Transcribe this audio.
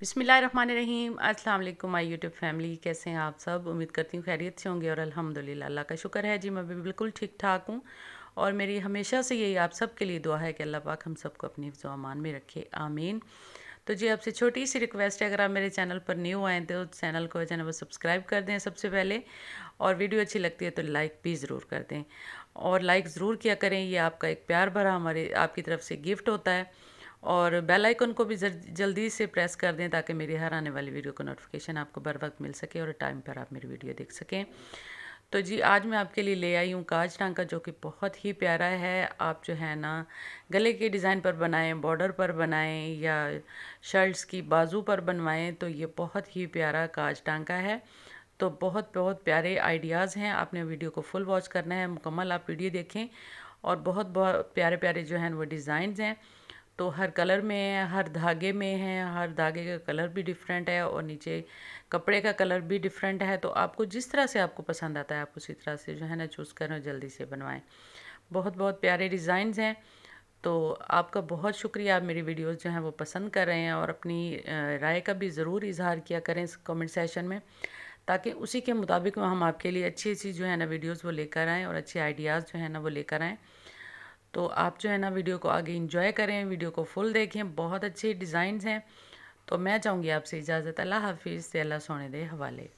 बिसमीम अस्सलाम वालेकुम माय यूट्यूब फैमिली कैसे हैं आप सब उम्मीद करती हूँ खैरियत से होंगे और अल्हम्दुलिल्लाह अल्लाह का शुक्र है जी मैं भी बिल्कुल ठीक ठाक हूँ और मेरी हमेशा से यही आप सब के लिए दुआ है कि अल्लाह पाक हम सबको अपनी अमान में रखे आमीन तो जी आपसे छोटी सी रिक्वेस्ट है अगर आप मेरे चैनल पर न्यू आए तो चैनल को जो है वो सब्सक्राइब कर दें सबसे पहले और वीडियो अच्छी लगती है तो लाइक भी ज़रूर कर दें और लाइक ज़रूर किया करें ये आपका एक प्यार भरा हमारे आपकी तरफ से गिफ्ट होता है और बेल आइकन को भी जल्दी से प्रेस कर दें ताकि मेरी हर आने वाली वीडियो का नोटिफिकेशन आपको बर वक्त मिल सके और टाइम पर आप मेरी वीडियो देख सकें तो जी आज मैं आपके लिए ले आई हूँ काज टांका जो कि बहुत ही प्यारा है आप जो है ना गले के डिज़ाइन पर बनाएं बॉर्डर पर बनाएं या शर्ट्स की बाजू पर बनवाएं तो ये बहुत ही प्यारा काज टांका है तो बहुत बहुत प्यारे आइडियाज़ हैं आपने वीडियो को फुल वॉच करना है मुकम्मल आप वीडियो देखें और बहुत बहुत प्यारे प्यारे जो हैं वो डिज़ाइन हैं तो हर कलर में है हर धागे में है हर धागे का कलर भी डिफरेंट है और नीचे कपड़े का कलर भी डिफरेंट है तो आपको जिस तरह से आपको पसंद आता है आप उसी तरह से जो है ना चूज़ करें और जल्दी से बनवाएं बहुत बहुत प्यारे डिज़ाइंस हैं तो आपका बहुत शुक्रिया आप मेरी वीडियोस जो हैं वो पसंद कर रहे हैं और अपनी राय का भी ज़रूर इजहार किया करें इस कमेंट सेशन में ताकि उसी के मुताबिक हम आपके लिए अच्छी अच्छी जो है ना वीडियोज़ वो लेकर आएँ और अच्छे आइडियाज़ जो है ना वो लेकर आएँ तो आप जो है ना वीडियो को आगे इंजॉय करें वीडियो को फुल देखें बहुत अच्छे डिज़ाइन हैं तो मैं चाहूँगी आपसे इजाज़त अल्लाह हाफिज़ से अल्लाह सोने दे हवाले